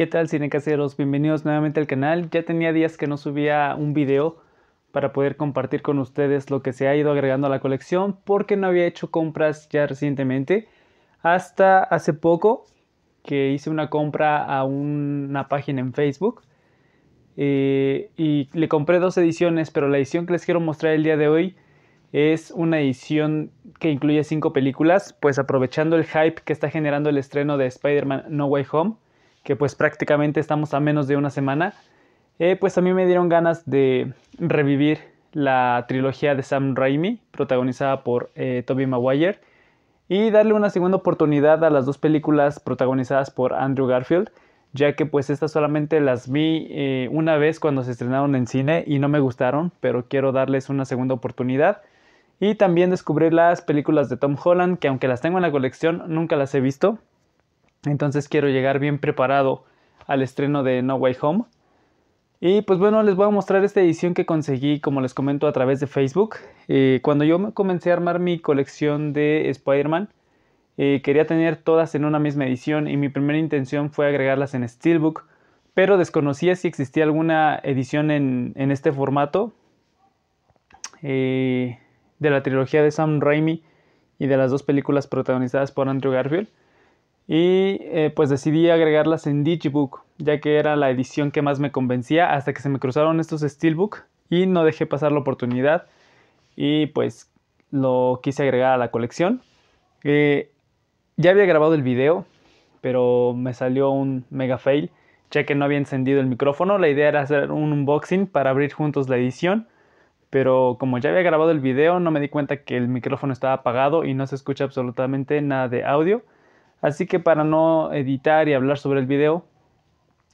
¿Qué tal cinecaseros? Bienvenidos nuevamente al canal. Ya tenía días que no subía un video para poder compartir con ustedes lo que se ha ido agregando a la colección porque no había hecho compras ya recientemente. Hasta hace poco que hice una compra a una página en Facebook eh, y le compré dos ediciones, pero la edición que les quiero mostrar el día de hoy es una edición que incluye cinco películas, pues aprovechando el hype que está generando el estreno de Spider-Man No Way Home que pues prácticamente estamos a menos de una semana, eh, pues a mí me dieron ganas de revivir la trilogía de Sam Raimi, protagonizada por eh, Tobey Maguire, y darle una segunda oportunidad a las dos películas protagonizadas por Andrew Garfield, ya que pues estas solamente las vi eh, una vez cuando se estrenaron en cine y no me gustaron, pero quiero darles una segunda oportunidad. Y también descubrir las películas de Tom Holland, que aunque las tengo en la colección, nunca las he visto. Entonces quiero llegar bien preparado al estreno de No Way Home. Y pues bueno, les voy a mostrar esta edición que conseguí, como les comento, a través de Facebook. Eh, cuando yo comencé a armar mi colección de Spider-Man, eh, quería tener todas en una misma edición y mi primera intención fue agregarlas en Steelbook, pero desconocía si existía alguna edición en, este formato eh, de la trilogía de Sam Raimi y de las dos películas protagonizadas por Andrew Garfield y eh, pues decidí agregarlas en Digibook, ya que era la edición que más me convencía hasta que se me cruzaron estos Steelbook y no dejé pasar la oportunidad y pues lo quise agregar a la colección. Eh, ya había grabado el video, pero me salió un mega fail, ya que no había encendido el micrófono. La idea era hacer un unboxing para abrir juntos la edición, pero como ya había grabado el video no me di cuenta que el micrófono estaba apagado y no se escucha absolutamente nada de audio. Así que para no editar y hablar sobre el video,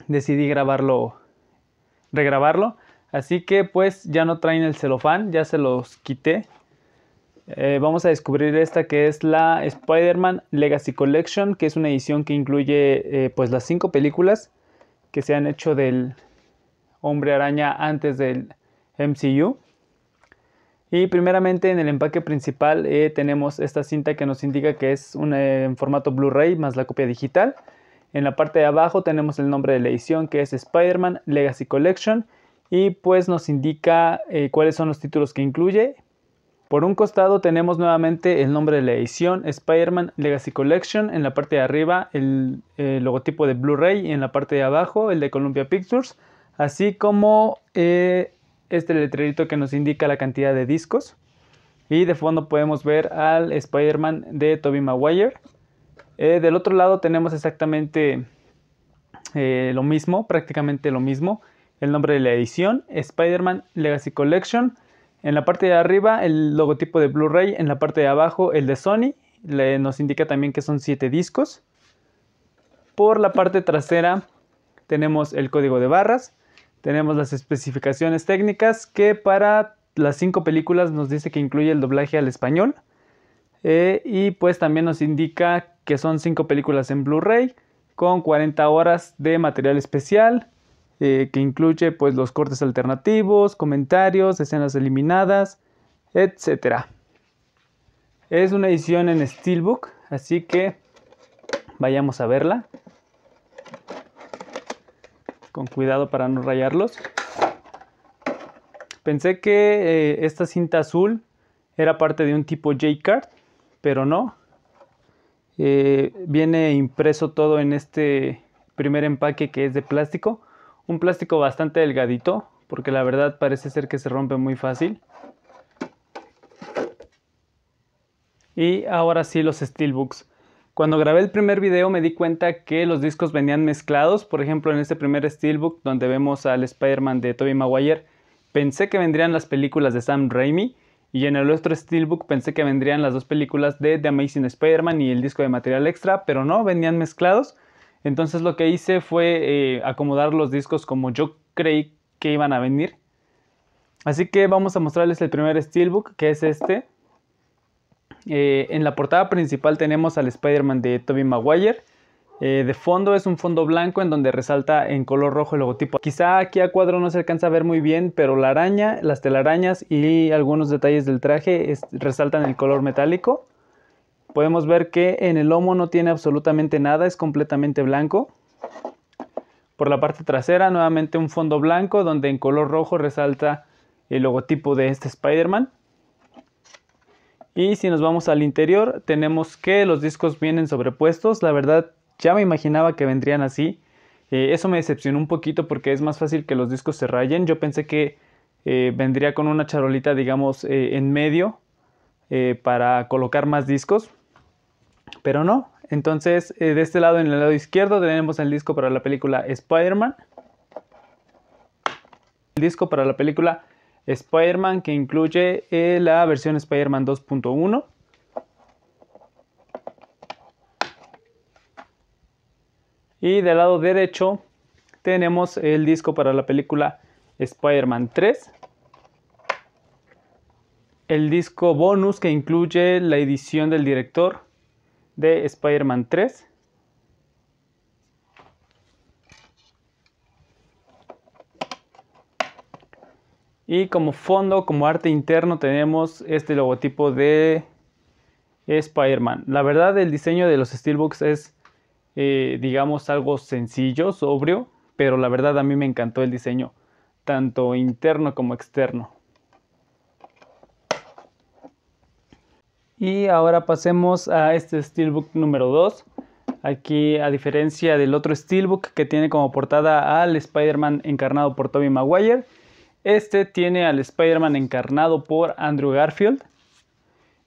decidí grabarlo, regrabarlo. Así que pues ya no traen el celofán, ya se los quité. Eh, vamos a descubrir esta que es la Spider-Man Legacy Collection, que es una edición que incluye eh, pues las cinco películas que se han hecho del Hombre Araña antes del MCU. Y primeramente en el empaque principal eh, tenemos esta cinta que nos indica que es un, eh, en formato Blu-ray más la copia digital. En la parte de abajo tenemos el nombre de la edición que es Spider-Man Legacy Collection y pues nos indica eh, cuáles son los títulos que incluye. Por un costado tenemos nuevamente el nombre de la edición Spider-Man Legacy Collection, en la parte de arriba el, logotipo de Blu-ray y en la parte de abajo el de Columbia Pictures, así como este letrerito que nos indica la cantidad de discos. Y de fondo podemos ver al Spider-Man de Tobey Maguire. Eh, del otro lado tenemos exactamente eh, lo mismo, prácticamente lo mismo. El nombre de la edición, Spider-Man Legacy Collection. En la parte de arriba el logotipo de Blu-ray, en la parte de abajo el de Sony. nos indica también que son 7 discos. Por la parte trasera tenemos el código de barras. Tenemos las especificaciones técnicas que para las cinco películas nos dice que incluye el doblaje al español. Eh, y pues también nos indica que son cinco películas en Blu-ray con 40 horas de material especial eh, que incluye pues los cortes alternativos, comentarios, escenas eliminadas, etc. Es una edición en Steelbook, así que vayamos a verla con cuidado para no rayarlos. Pensé que eh, esta cinta azul era parte de un tipo J-Card, pero no. Eh, viene impreso todo en este primer empaque que es de plástico. Un plástico bastante delgadito, porque la verdad parece ser que se rompe muy fácil. Y ahora sí los steelbooks. Cuando grabé el primer video me di cuenta que los discos venían mezclados, por ejemplo en este primer Steelbook donde vemos al Spider-Man de Tobey Maguire, pensé que vendrían las películas de Sam Raimi y en el otro Steelbook pensé que vendrían las dos películas de The Amazing Spider-Man y el disco de material extra, pero no, venían mezclados. Entonces lo que hice fue eh, acomodar los discos como yo creí que iban a venir. Así que vamos a mostrarles el primer Steelbook, que es este. Eh, en la portada principal tenemos al Spider-Man de Tobey Maguire. Eh, de fondo es un fondo blanco en donde resalta en color rojo el logotipo. Quizá aquí a cuadro no se alcanza a ver muy bien, pero la araña, las telarañas y algunos detalles del traje resaltan el color metálico. Podemos ver que en el lomo no tiene absolutamente nada, es completamente blanco. Por la parte trasera nuevamente un fondo blanco donde en color rojo resalta el logotipo de este Spider-Man. Y si nos vamos al interior, tenemos que los discos vienen sobrepuestos. La verdad, ya me imaginaba que vendrían así. Eh, eso me decepcionó un poquito porque es más fácil que los discos se rayen. Yo pensé que eh, vendría con una charolita, digamos, eh, en medio para colocar más discos. Pero no. Entonces, de este lado, en el lado izquierdo, tenemos el disco para la película Spider-Man. El disco para la película Spider-Man que incluye eh, la versión Spider-Man 2.1. Y del lado derecho tenemos el disco para la película Spider-Man 3. El disco bonus que incluye la edición del director de Spider-Man 3. Y como fondo, como arte interno, tenemos este logotipo de Spider-Man. La verdad, el diseño de los Steelbooks es, eh, digamos, algo sencillo, sobrio, pero la verdad a mí me encantó el diseño, tanto interno como externo. Y ahora pasemos a este Steelbook número 2. Aquí, a diferencia del otro Steelbook que tiene como portada al Spider-Man encarnado por Tobey Maguire, este tiene al Spider-Man encarnado por Andrew Garfield.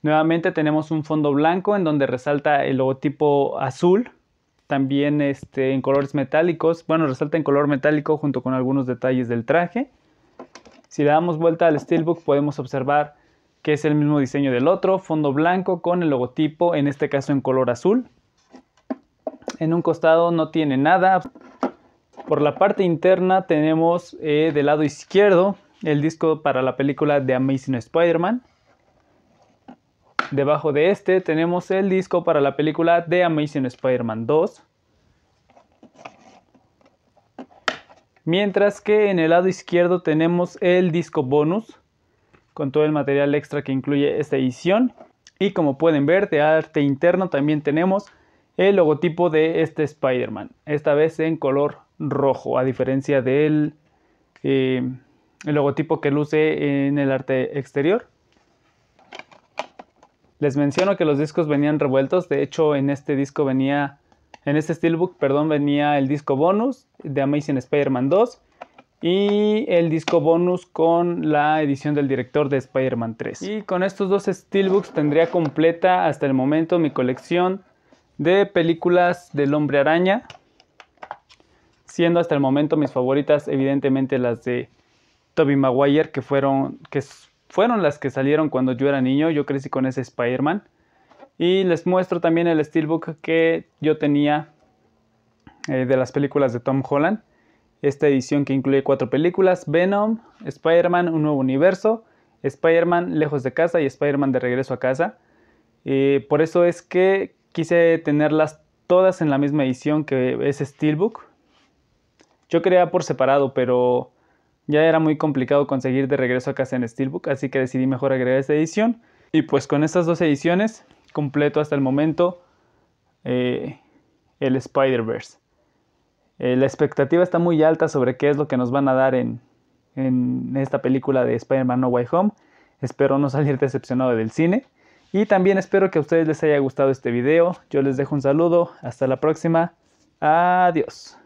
Nuevamente tenemos un fondo blanco en donde resalta el logotipo azul, también este, en colores metálicos, bueno, resalta en color metálico junto con algunos detalles del traje. Si le damos vuelta al Steelbook podemos observar que es el mismo diseño del otro, fondo blanco con el logotipo, en este caso en color azul. En un costado no tiene nada, por la parte interna tenemos eh, del lado izquierdo el disco para la película de Amazing Spider-Man. Debajo de este tenemos el disco para la película de Amazing Spider-Man 2. Mientras que en el lado izquierdo tenemos el disco bonus con todo el material extra que incluye esta edición. Y como pueden ver, de arte interno también tenemos el logotipo de este Spider-Man, esta vez en color rojo, a diferencia del eh, el logotipo que luce en el arte exterior. Les menciono que los discos venían revueltos, de hecho en este disco venía, en este Steelbook, perdón, venía el disco bonus de Amazing Spider-Man 2 y el disco bonus con la edición del director de Spider-Man 3. Y con estos dos Steelbooks tendría completa hasta el momento mi colección de películas del hombre araña, siendo hasta el momento mis favoritas, evidentemente las de Tobey Maguire, que fueron, que fueron las que salieron cuando yo era niño. Yo crecí con ese Spider-Man. Y les muestro también el Steelbook que yo tenía eh, de las películas de Tom Holland. Esta edición que incluye cuatro películas: Venom, Spider-Man, Un Nuevo Universo, Spider-Man Lejos de Casa y Spider-Man de Regreso a Casa. por eso es que quise tenerlas todas en la misma edición que es Steelbook. Yo quería por separado, pero ya era muy complicado conseguir de regreso a casa en Steelbook, así que decidí mejor agregar esta edición. Y pues con estas dos ediciones completo hasta el momento eh, el Spider-Verse. Eh, la expectativa está muy alta sobre qué es lo que nos van a dar en, en esta película de Spider-Man No Way Home. Espero no salir decepcionado del cine. Y también espero que a ustedes les haya gustado este video. Yo les dejo un saludo. Hasta la próxima. Adiós.